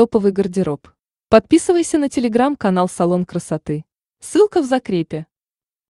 Топовый гардероб. Подписывайся на телеграм-канал «Салон красоты». Ссылка в закрепе.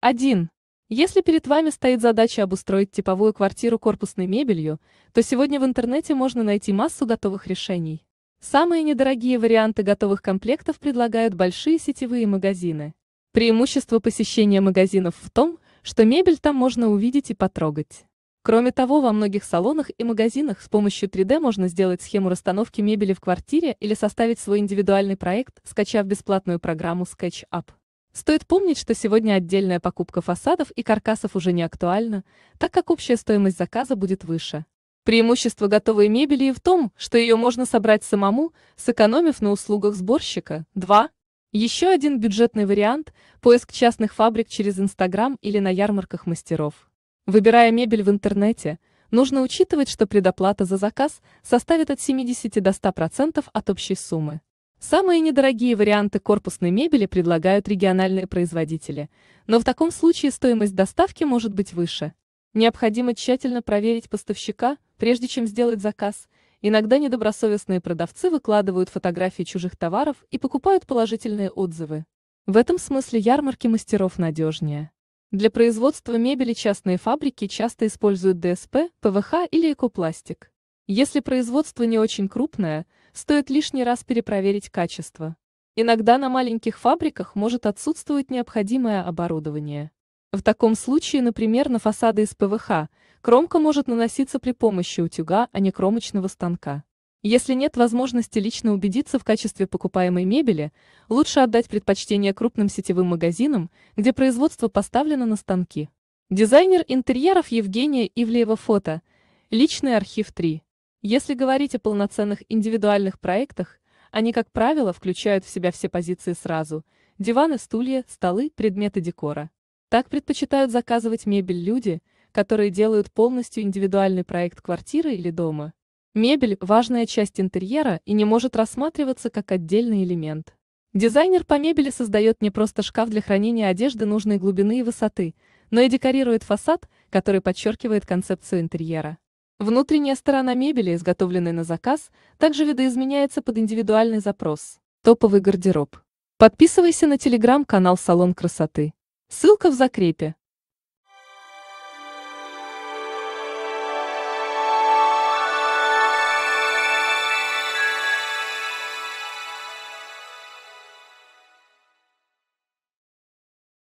1. Если перед вами стоит задача обустроить типовую квартиру корпусной мебелью, то сегодня в интернете можно найти массу готовых решений. Самые недорогие варианты готовых комплектов предлагают большие сетевые магазины. Преимущество посещения магазинов в том, что мебель там можно увидеть и потрогать. Кроме того, во многих салонах и магазинах с помощью 3D можно сделать схему расстановки мебели в квартире или составить свой индивидуальный проект, скачав бесплатную программу SketchUp. Стоит помнить, что сегодня отдельная покупка фасадов и каркасов уже не актуальна, так как общая стоимость заказа будет выше. Преимущество готовой мебели и в том, что ее можно собрать самому, сэкономив на услугах сборщика. 2. Еще один бюджетный вариант – поиск частных фабрик через Инстаграм или на ярмарках мастеров. Выбирая мебель в интернете, нужно учитывать, что предоплата за заказ составит от 70 до 100% от общей суммы. Самые недорогие варианты корпусной мебели предлагают региональные производители, но в таком случае стоимость доставки может быть выше. Необходимо тщательно проверить поставщика, прежде чем сделать заказ. Иногда недобросовестные продавцы выкладывают фотографии чужих товаров и покупают положительные отзывы. В этом смысле ярмарки мастеров надежнее. Для производства мебели частные фабрики часто используют ДСП, ПВХ или экопластик. Если производство не очень крупное, стоит лишний раз перепроверить качество. Иногда на маленьких фабриках может отсутствовать необходимое оборудование. В таком случае, например, на фасады из ПВХ кромка может наноситься при помощи утюга, а не кромочного станка. Если нет возможности лично убедиться в качестве покупаемой мебели, лучше отдать предпочтение крупным сетевым магазинам, где производство поставлено на станки. Дизайнер интерьеров Евгения Ивлеева фото. Личный архив 3. Если говорить о полноценных индивидуальных проектах, они, как правило, включают в себя все позиции сразу – диваны, стулья, столы, предметы декора. Так предпочитают заказывать мебель люди, которые делают полностью индивидуальный проект квартиры или дома. Мебель – важная часть интерьера и не может рассматриваться как отдельный элемент. Дизайнер по мебели создает не просто шкаф для хранения одежды нужной глубины и высоты, но и декорирует фасад, который подчеркивает концепцию интерьера. Внутренняя сторона мебели, изготовленной на заказ, также видоизменяется под индивидуальный запрос. Топовый гардероб. Подписывайся на телеграм-канал «Салон красоты». Ссылка в закрепе.